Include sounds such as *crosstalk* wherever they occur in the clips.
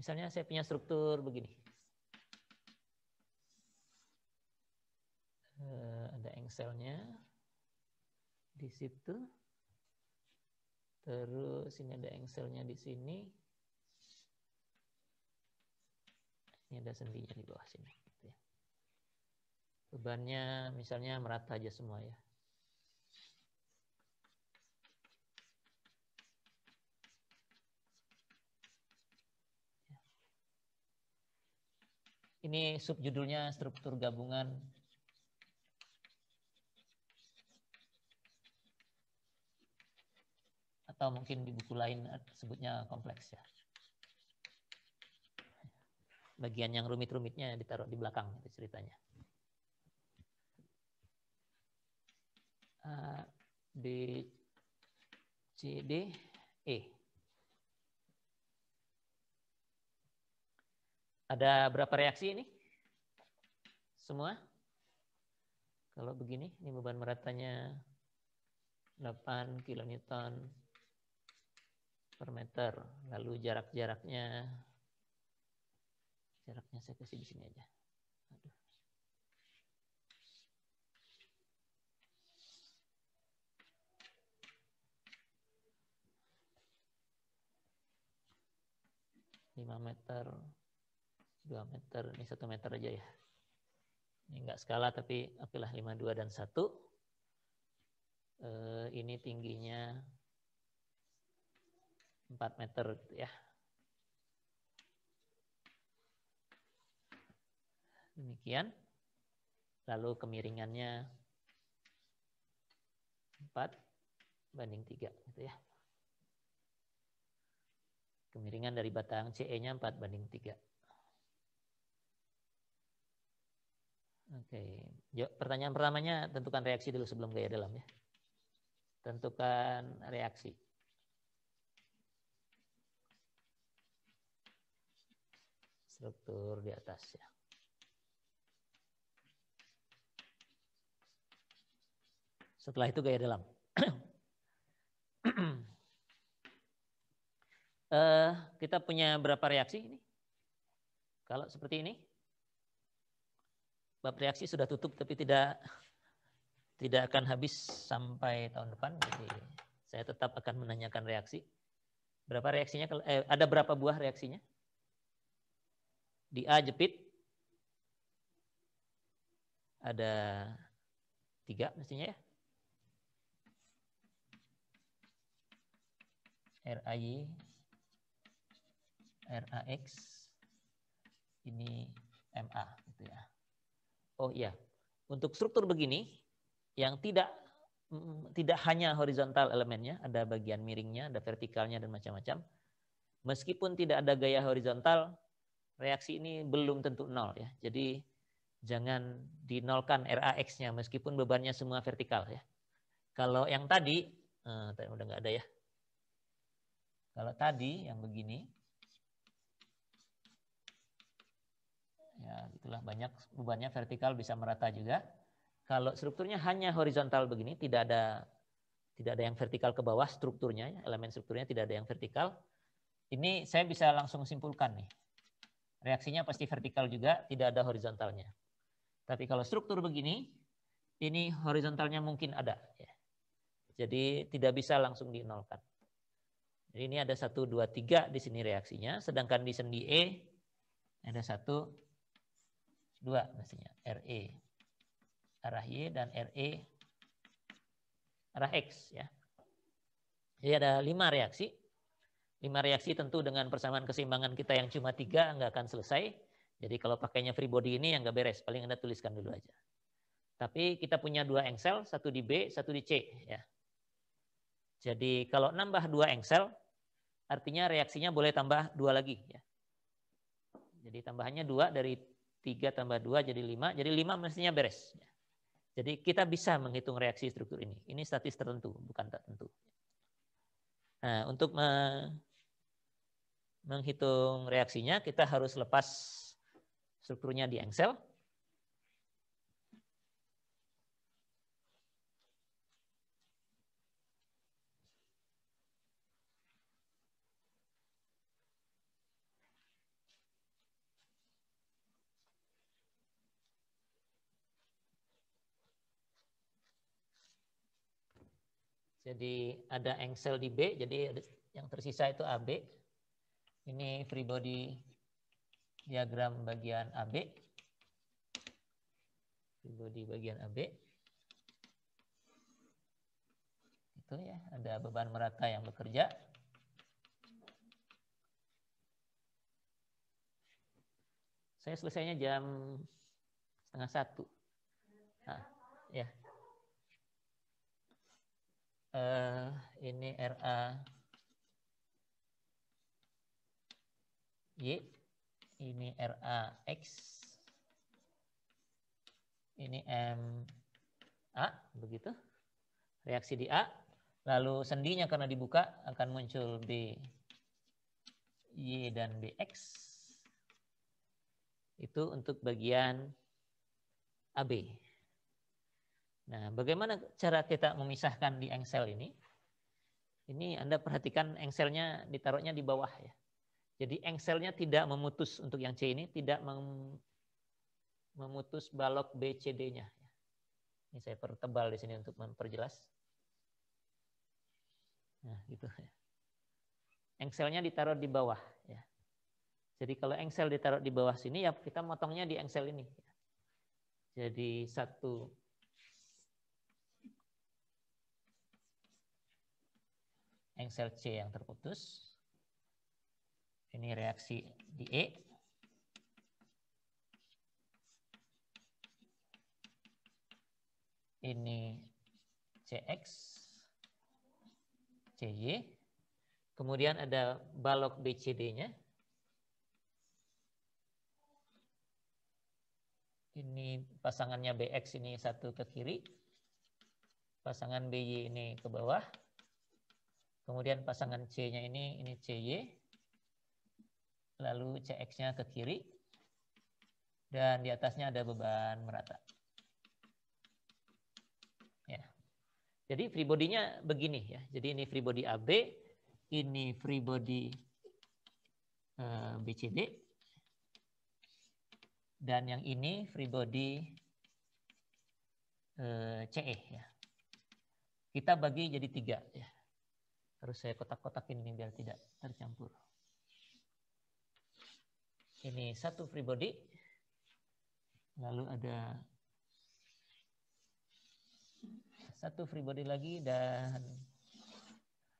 Misalnya saya punya struktur begini. Eh, ada engselnya di situ. Terus ini ada engselnya di sini. Ini ada sendinya di bawah sini. Gitu ya. Bebannya misalnya merata aja semua ya. Ini subjudulnya struktur gabungan atau mungkin di buku lain sebutnya kompleks ya. Bagian yang rumit-rumitnya ditaruh di belakang itu ceritanya. Uh, C, D, E. Ada berapa reaksi ini? Semua? Kalau begini, ini beban meratanya 8 km per meter. Lalu jarak-jaraknya, jaraknya saya kasih di sini aja. Aduh. lima meter 2 meter, ini 1 meter aja ya. Ini enggak skala tapi okelah 52 dan 1. Eh, ini tingginya 4 meter gitu ya. Demikian. Lalu kemiringannya 4 banding 3 gitu ya. Kemiringan dari batang CE-nya 4 banding 3. Oke, okay. pertanyaan pertamanya tentukan reaksi dulu sebelum gaya dalam ya. Tentukan reaksi. Struktur di atas ya. Setelah itu gaya dalam. uh, kita punya berapa reaksi ini? Kalau seperti ini, bab reaksi sudah tutup tapi tidak tidak akan habis sampai tahun depan. Jadi saya tetap akan menanyakan reaksi. Berapa reaksinya? Eh, ada berapa buah reaksinya? Di A jepit ada tiga mestinya ya. RAY, RAX, ini MA gitu ya. Oh iya, untuk struktur begini yang tidak mm, tidak hanya horizontal elemennya, ada bagian miringnya, ada vertikalnya dan macam-macam. Meskipun tidak ada gaya horizontal, reaksi ini belum tentu nol ya. Jadi jangan dinolkan RAX-nya meskipun bebannya semua vertikal ya. Kalau yang tadi, eh, udah nggak ada ya. Kalau tadi yang begini, Ya, itulah banyak bebannya vertikal bisa merata juga. Kalau strukturnya hanya horizontal begini, tidak ada tidak ada yang vertikal ke bawah strukturnya, elemen strukturnya tidak ada yang vertikal. Ini saya bisa langsung simpulkan nih. Reaksinya pasti vertikal juga, tidak ada horizontalnya. Tapi kalau struktur begini, ini horizontalnya mungkin ada. Ya. Jadi tidak bisa langsung dinolkan. Jadi ini ada 1, 2, 3 di sini reaksinya. Sedangkan di sendi E ada 1, dua mestinya RE arah Y dan RE arah X ya. Jadi ada lima reaksi. Lima reaksi tentu dengan persamaan keseimbangan kita yang cuma tiga nggak akan selesai. Jadi kalau pakainya free body ini yang nggak beres, paling Anda tuliskan dulu aja. Tapi kita punya dua engsel, satu di B, satu di C. ya. Jadi kalau nambah dua engsel, artinya reaksinya boleh tambah dua lagi. ya. Jadi tambahannya dua dari 3 tambah 2 jadi 5. Jadi 5 mestinya beres. Jadi kita bisa menghitung reaksi struktur ini. Ini statis tertentu, bukan tak tentu. Nah, untuk menghitung reaksinya, kita harus lepas strukturnya di engsel. Jadi ada engsel di B, jadi yang tersisa itu AB. Ini free body diagram bagian AB. Free body bagian AB. Itu ya, ada beban merata yang bekerja. Saya selesainya jam setengah satu. Nah, ya. Eh, ini RA Y, ini RA X, ini M A begitu. Reaksi di A, lalu sendinya karena dibuka akan muncul B Y dan BX. Itu untuk bagian AB. Nah, bagaimana cara kita memisahkan di engsel ini? Ini Anda perhatikan engselnya ditaruhnya di bawah ya. Jadi engselnya tidak memutus untuk yang C ini tidak memutus balok BCD-nya. Ini saya pertebal di sini untuk memperjelas. Nah, gitu Engselnya ditaruh di bawah ya. Jadi kalau engsel ditaruh di bawah sini ya kita motongnya di engsel ini. Jadi satu engsel C yang terputus. Ini reaksi di E. Ini CX, CY. Kemudian ada balok BCD-nya. Ini pasangannya BX ini satu ke kiri. Pasangan BY ini ke bawah. Kemudian pasangan C-nya ini, ini CY. Lalu CX-nya ke kiri. Dan di atasnya ada beban merata. Ya. Jadi free body-nya begini ya. Jadi ini free body AB, ini free body eh, BCD. Dan yang ini free body eh, CE ya. Kita bagi jadi tiga ya harus saya kotak-kotakin ini biar tidak tercampur. Ini satu free body. Lalu ada satu free body lagi dan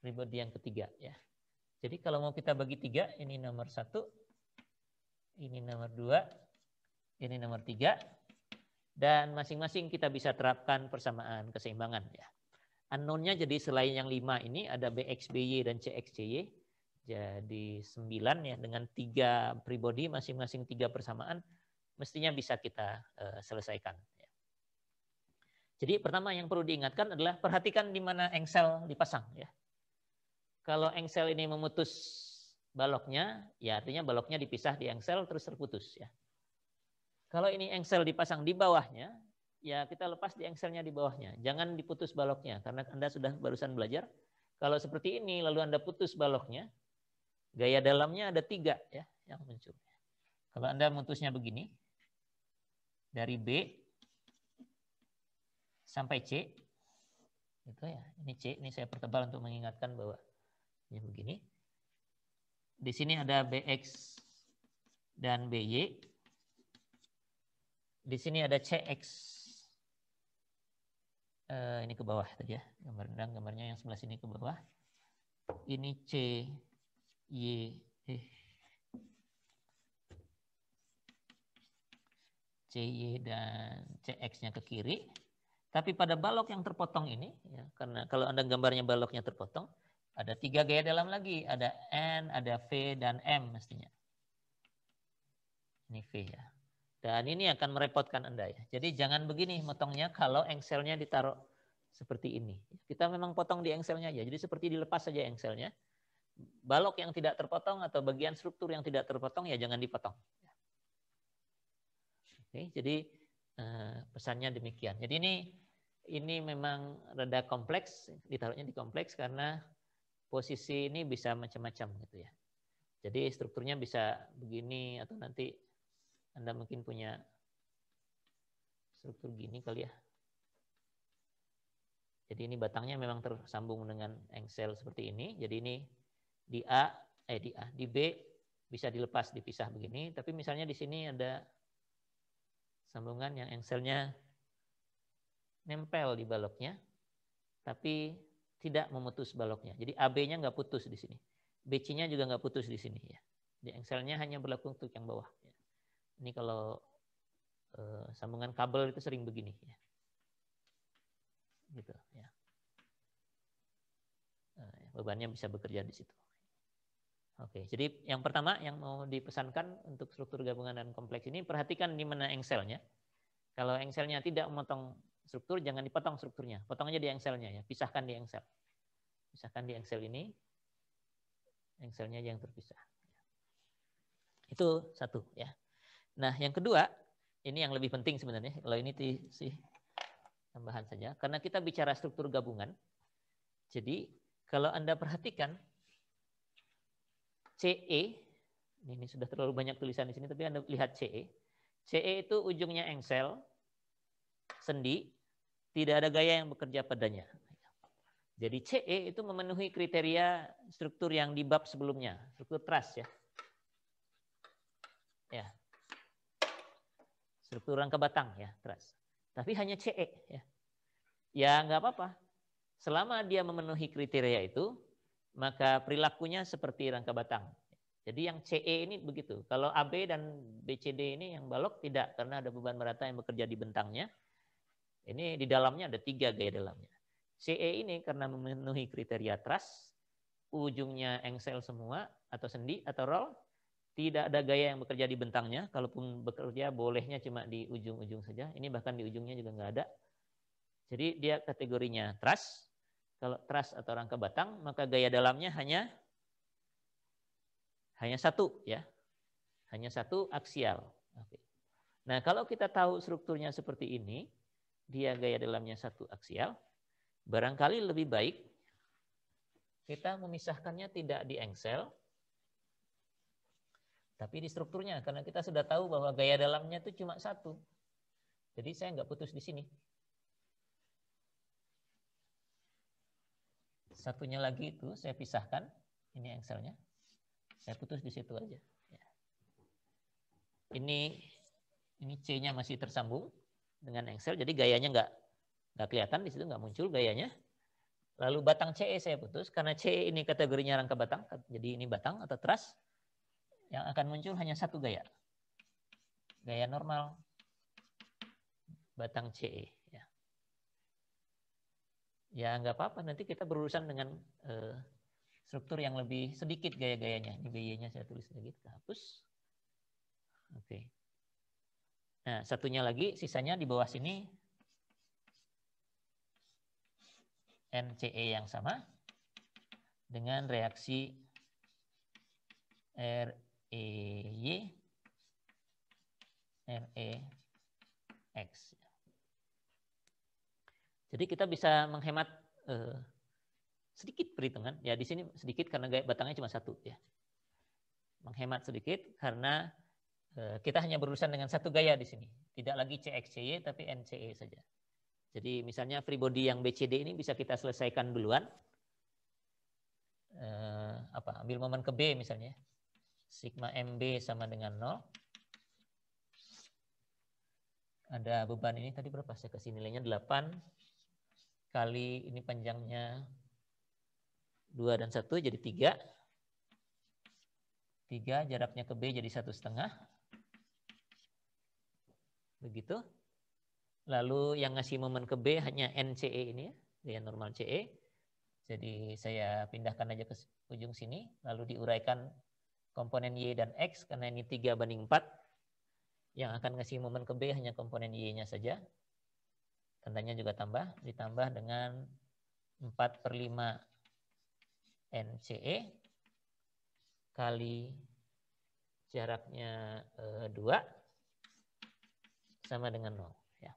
free body yang ketiga ya. Jadi kalau mau kita bagi tiga, ini nomor satu, ini nomor dua, ini nomor tiga, dan masing-masing kita bisa terapkan persamaan keseimbangan ya. Unknownnya jadi selain yang lima ini ada BXBY dan CXCY. Jadi 9 ya dengan tiga pribadi masing-masing tiga persamaan mestinya bisa kita uh, selesaikan. Ya. Jadi pertama yang perlu diingatkan adalah perhatikan di mana engsel dipasang ya. Kalau engsel ini memutus baloknya, ya artinya baloknya dipisah di engsel terus terputus ya. Kalau ini engsel dipasang di bawahnya, ya kita lepas di engselnya di bawahnya. Jangan diputus baloknya karena Anda sudah barusan belajar. Kalau seperti ini lalu Anda putus baloknya, gaya dalamnya ada tiga ya yang muncul. Kalau Anda memutusnya begini, dari B sampai C, itu ya, ini C, ini saya pertebal untuk mengingatkan bahwa ini ya begini. Di sini ada BX dan BY, di sini ada CX uh, ini ke bawah saja ya. Gambar rendang gambarnya yang sebelah sini ke bawah. Ini C Y eh. C Y dan c x nya ke kiri. Tapi pada balok yang terpotong ini, ya, karena kalau Anda gambarnya baloknya terpotong, ada tiga gaya dalam lagi. Ada N, ada V, dan M mestinya. Ini V ya. Dan ini akan merepotkan Anda ya. Jadi jangan begini motongnya kalau engselnya ditaruh seperti ini. Kita memang potong di engselnya aja. Jadi seperti dilepas saja engselnya. Balok yang tidak terpotong atau bagian struktur yang tidak terpotong ya jangan dipotong. Oke, jadi eh, pesannya demikian. Jadi ini ini memang rada kompleks, ditaruhnya di kompleks karena posisi ini bisa macam-macam gitu ya. Jadi strukturnya bisa begini atau nanti anda mungkin punya struktur gini kali ya. Jadi ini batangnya memang tersambung dengan engsel seperti ini. Jadi ini di A, eh di A, di B bisa dilepas, dipisah begini. Tapi misalnya di sini ada sambungan yang engselnya nempel di baloknya, tapi tidak memutus baloknya. Jadi AB-nya nggak putus di sini. BC-nya juga nggak putus di sini. ya. Di engselnya hanya berlaku untuk yang bawah. Ini kalau eh, sambungan kabel itu sering begini ya. Gitu ya. Eh, ya. Bebannya bisa bekerja di situ. Oke, jadi yang pertama yang mau dipesankan untuk struktur gabungan dan kompleks ini perhatikan di mana engselnya. Kalau engselnya tidak memotong struktur, jangan dipotong strukturnya. Potong aja di engselnya ya, pisahkan di engsel. Pisahkan di engsel ini, engselnya yang terpisah. Itu satu ya. Nah, yang kedua, ini yang lebih penting sebenarnya. Kalau ini sih tambahan saja. Karena kita bicara struktur gabungan. Jadi, kalau Anda perhatikan CE, ini sudah terlalu banyak tulisan di sini, tapi Anda lihat CE. CE itu ujungnya engsel, sendi, tidak ada gaya yang bekerja padanya. Jadi CE itu memenuhi kriteria struktur yang di bab sebelumnya, struktur trust ya. Ya, struktur rangka batang ya keras. Tapi hanya CE ya. Ya nggak apa-apa. Selama dia memenuhi kriteria itu, maka perilakunya seperti rangka batang. Jadi yang CE ini begitu. Kalau AB dan BCD ini yang balok tidak karena ada beban merata yang bekerja di bentangnya. Ini di dalamnya ada tiga gaya dalamnya. CE ini karena memenuhi kriteria truss, ujungnya engsel semua atau sendi atau roll, tidak ada gaya yang bekerja di bentangnya, kalaupun bekerja bolehnya cuma di ujung-ujung saja. Ini bahkan di ujungnya juga nggak ada. Jadi dia kategorinya trust. Kalau truss atau rangka batang, maka gaya dalamnya hanya hanya satu ya. Hanya satu aksial. Nah, kalau kita tahu strukturnya seperti ini, dia gaya dalamnya satu aksial, barangkali lebih baik kita memisahkannya tidak di engsel, tapi di strukturnya, karena kita sudah tahu bahwa gaya dalamnya itu cuma satu. Jadi saya nggak putus di sini. Satunya lagi itu saya pisahkan. Ini engselnya. Saya putus di situ aja. Ya. Ini ini C-nya masih tersambung dengan engsel. Jadi gayanya nggak nggak kelihatan di situ nggak muncul gayanya. Lalu batang CE saya putus karena CE ini kategorinya rangka batang, jadi ini batang atau truss yang akan muncul hanya satu gaya. Gaya normal batang CE. Ya, ya nggak apa-apa, nanti kita berurusan dengan uh, struktur yang lebih sedikit gaya-gayanya. Ini gayanya saya tulis lagi, kita hapus. Oke. Okay. Nah, satunya lagi, sisanya di bawah sini NCE yang sama dengan reaksi R e y r e x Jadi kita bisa menghemat eh, sedikit perhitungan. Ya di sini sedikit karena gaya batangnya cuma satu ya. Menghemat sedikit karena eh, kita hanya berurusan dengan satu gaya di sini. Tidak lagi CXCY tapi NCE saja. Jadi misalnya free body yang BCD ini bisa kita selesaikan duluan. Eh, apa ambil momen ke B misalnya Sigma MB sama dengan 0. Ada beban ini tadi berapa? Saya kasih nilainya 8 kali ini panjangnya 2 dan 1 jadi 3. 3 jaraknya ke B jadi satu setengah. Begitu. Lalu yang ngasih momen ke B hanya NCE ini ya, gaya normal CE. Jadi saya pindahkan aja ke ujung sini, lalu diuraikan komponen Y dan X karena ini 3 banding 4 yang akan ngasih momen ke B hanya komponen Y-nya saja. Tandanya juga tambah, ditambah dengan 4 per 5 NCE kali jaraknya e, eh, 2 sama dengan 0. Ya.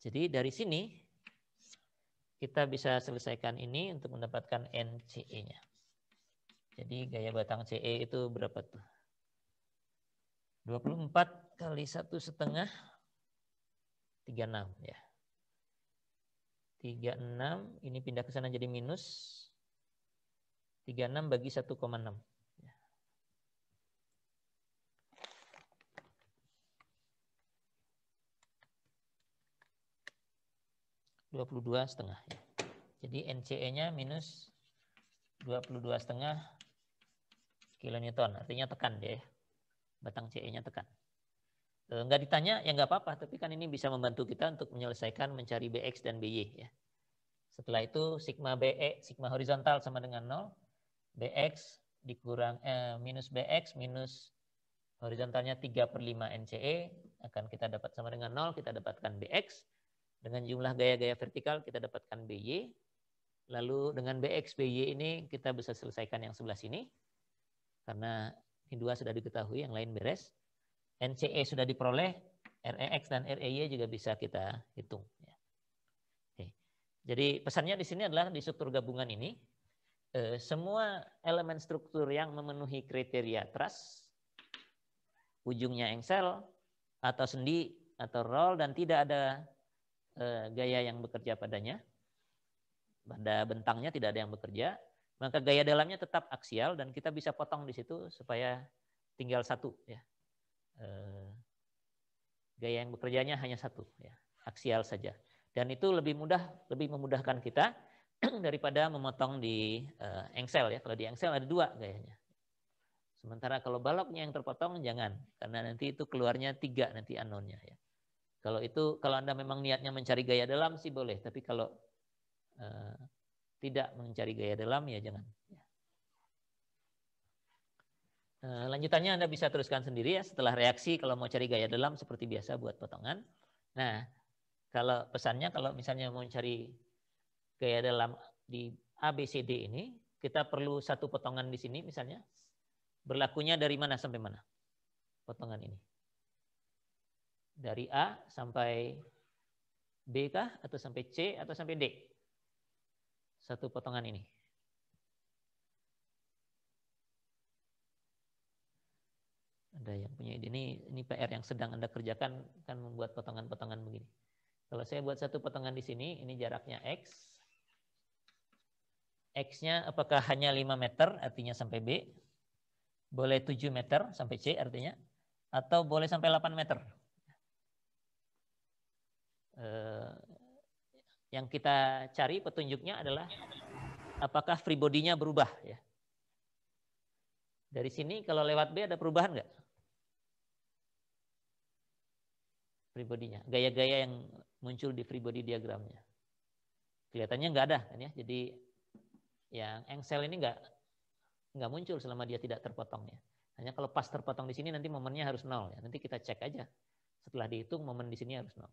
Jadi dari sini kita bisa selesaikan ini untuk mendapatkan NCE-nya. Jadi gaya batang CE itu berapa tuh? 24 kali satu setengah 36 ya. 36 ini pindah ke sana jadi minus 36 bagi 1,6. Ya. setengah. Ya. Jadi NCE-nya minus 22 setengah Kilonewton, artinya tekan dia ya. Batang CE-nya tekan. E, nggak ditanya ya nggak apa-apa, tapi kan ini bisa membantu kita untuk menyelesaikan mencari BX dan BY ya. Setelah itu sigma BE, sigma horizontal sama dengan 0, BX dikurang eh, minus BX minus horizontalnya 3 per 5 NCE akan kita dapat sama dengan 0, kita dapatkan BX. Dengan jumlah gaya-gaya vertikal kita dapatkan BY. Lalu dengan BX, BY ini kita bisa selesaikan yang sebelah sini. Karena ini dua sudah diketahui, yang lain beres. NCE sudah diperoleh, REX dan REY juga bisa kita hitung. Ya. Jadi pesannya di sini adalah di struktur gabungan ini, eh, semua elemen struktur yang memenuhi kriteria trust, ujungnya engsel, atau sendi, atau roll, dan tidak ada eh, gaya yang bekerja padanya, pada bentangnya tidak ada yang bekerja, maka gaya dalamnya tetap aksial dan kita bisa potong di situ supaya tinggal satu ya eh, gaya yang bekerjanya hanya satu ya aksial saja dan itu lebih mudah lebih memudahkan kita *clears throat* daripada memotong di uh, engsel ya kalau di engsel ada dua gayanya sementara kalau baloknya yang terpotong jangan karena nanti itu keluarnya tiga nanti anonnya ya kalau itu kalau anda memang niatnya mencari gaya dalam sih boleh tapi kalau uh, tidak mencari gaya dalam ya jangan. Ya. Eh, lanjutannya Anda bisa teruskan sendiri ya setelah reaksi kalau mau cari gaya dalam seperti biasa buat potongan. Nah, kalau pesannya kalau misalnya mau cari gaya dalam di ABCD ini, kita perlu satu potongan di sini misalnya. Berlakunya dari mana sampai mana? Potongan ini. Dari A sampai B kah atau sampai C atau sampai D? satu potongan ini. Ada yang punya ide ini, ini PR yang sedang Anda kerjakan kan membuat potongan-potongan begini. Kalau saya buat satu potongan di sini, ini jaraknya X. X-nya apakah hanya 5 meter, artinya sampai B. Boleh 7 meter, sampai C artinya. Atau boleh sampai 8 meter. Eh, yang kita cari petunjuknya adalah apakah free body-nya berubah ya. Dari sini kalau lewat B ada perubahan nggak? Free body-nya, gaya-gaya yang muncul di free body diagramnya. Kelihatannya nggak ada kan ya. Jadi yang engsel ini nggak nggak muncul selama dia tidak terpotong ya. Hanya kalau pas terpotong di sini nanti momennya harus nol ya. Nanti kita cek aja. Setelah dihitung momen di sini harus nol.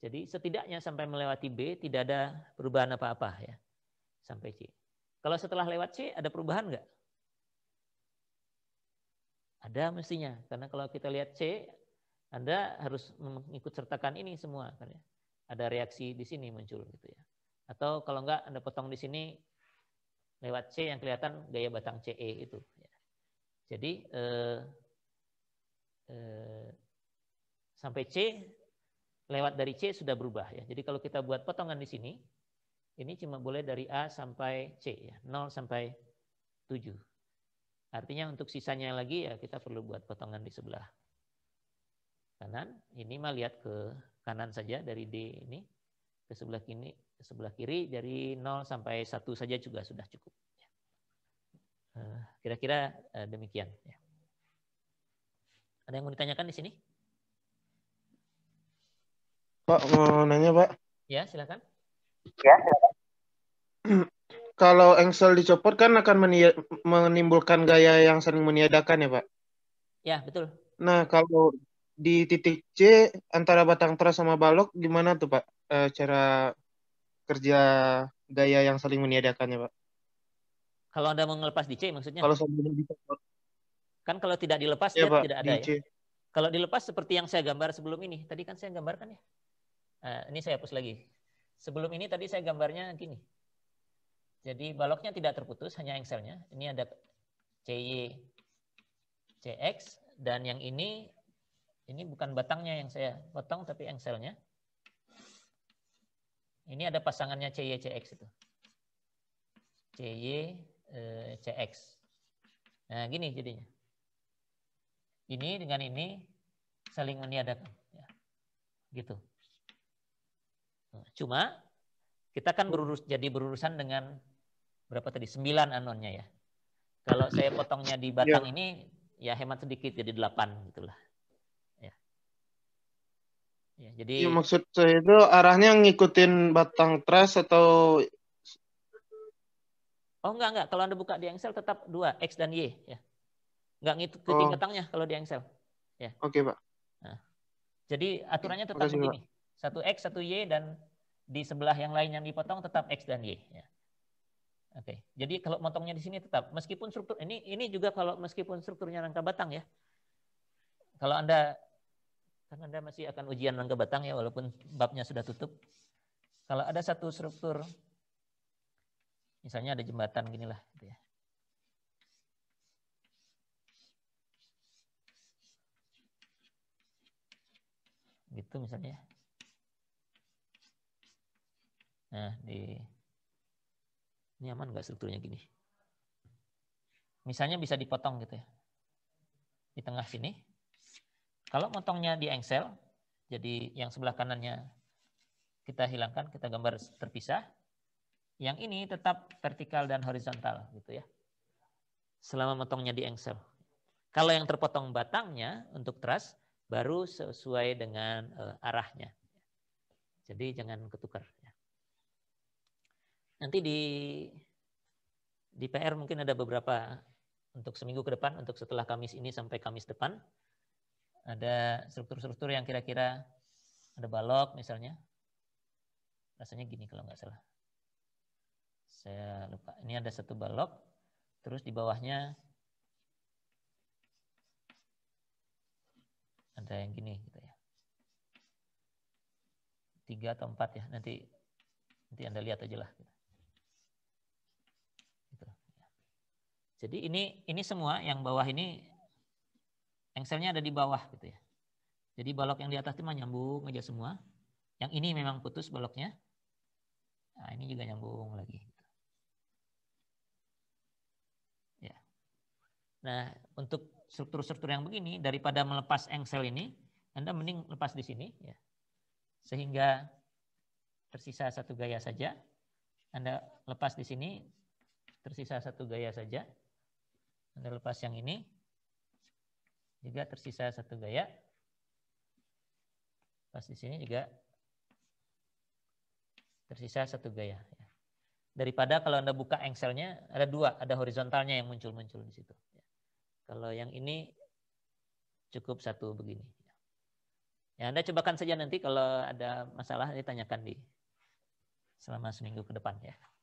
Jadi setidaknya sampai melewati B tidak ada perubahan apa-apa ya sampai C. Kalau setelah lewat C ada perubahan nggak? Ada mestinya karena kalau kita lihat C, Anda harus mengikut sertakan ini semua kan ya. ada reaksi di sini muncul gitu ya. Atau kalau enggak Anda potong di sini lewat C yang kelihatan gaya batang CE itu. Ya. Jadi eh, eh, sampai C lewat dari C sudah berubah ya. Jadi kalau kita buat potongan di sini, ini cuma boleh dari A sampai C ya, 0 sampai 7. Artinya untuk sisanya lagi ya kita perlu buat potongan di sebelah kanan. Ini mah lihat ke kanan saja dari D ini ke sebelah kiri, ke sebelah kiri dari 0 sampai 1 saja juga sudah cukup. Ya. Eh, kira-kira eh, demikian. Ya. Ada yang mau ditanyakan di sini? Pak mau nanya Pak? Ya silakan. Ya. *clears throat* Kalau engsel dicopot kan akan menimbulkan gaya yang sering meniadakan ya Pak? Ya betul. Nah kalau di titik C antara batang teras sama balok gimana tuh Pak e, cara kerja gaya yang saling meniadakannya Pak? Kalau Anda mau di C maksudnya? Kalau sambil dicopot. Kan kalau tidak dilepas iya, ya, tidak ada di ya. Kalau dilepas seperti yang saya gambar sebelum ini, tadi kan saya gambarkan ya. Nah, ini saya hapus lagi. Sebelum ini tadi saya gambarnya gini. Jadi baloknya tidak terputus, hanya engselnya. Ini ada CY, CX, dan yang ini, ini bukan batangnya yang saya potong, tapi engselnya. Ini ada pasangannya CY, CX itu. CY, eh, CX. Nah, gini jadinya. Ini dengan ini saling meniadakan. Ya. Gitu. Hmm. Cuma kita kan berurus jadi berurusan dengan berapa tadi? 9 anonnya ya. Kalau saya potongnya di batang ya. ini ya hemat sedikit jadi 8 gitulah. Ya. Ya, jadi ya, maksud saya itu arahnya ngikutin batang trust atau Oh enggak enggak, kalau Anda buka di Excel tetap dua X dan Y ya. Enggak ngikutin oh. batangnya kalau di Excel. Ya. Oke, okay, Pak. Nah. Jadi aturannya tetap Makasih, begini. Pak satu X, satu Y, dan di sebelah yang lain yang dipotong tetap X dan Y. Ya. Oke, jadi kalau motongnya di sini tetap, meskipun struktur ini ini juga kalau meskipun strukturnya rangka batang ya. Kalau anda kan anda masih akan ujian rangka batang ya, walaupun babnya sudah tutup. Kalau ada satu struktur, misalnya ada jembatan ginilah, gitu ya. gitu misalnya. Nah, di ini aman nggak strukturnya gini? Misalnya bisa dipotong gitu ya. Di tengah sini. Kalau motongnya di engsel, jadi yang sebelah kanannya kita hilangkan, kita gambar terpisah. Yang ini tetap vertikal dan horizontal gitu ya. Selama motongnya di engsel. Kalau yang terpotong batangnya untuk truss, baru sesuai dengan eh, arahnya. Jadi jangan ketukar. Nanti di di PR mungkin ada beberapa untuk seminggu ke depan, untuk setelah Kamis ini sampai Kamis depan. Ada struktur-struktur yang kira-kira ada balok misalnya. Rasanya gini kalau nggak salah. Saya lupa. Ini ada satu balok, terus di bawahnya ada yang gini gitu ya. Tiga atau empat ya, nanti nanti Anda lihat aja lah. Gitu. Jadi ini ini semua yang bawah ini engselnya ada di bawah gitu ya. Jadi balok yang di atas itu nyambung aja semua. Yang ini memang putus baloknya. Nah, ini juga nyambung lagi. Ya. Nah, untuk struktur-struktur yang begini daripada melepas engsel ini, Anda mending lepas di sini ya. Sehingga tersisa satu gaya saja. Anda lepas di sini tersisa satu gaya saja. Anda lepas yang ini. Juga tersisa satu gaya. Pas di sini juga tersisa satu gaya. Ya. Daripada kalau Anda buka engselnya, ada dua, ada horizontalnya yang muncul-muncul di situ. Ya. Kalau yang ini cukup satu begini. Ya. ya, Anda cobakan saja nanti kalau ada masalah, ditanyakan di selama seminggu ke depan ya.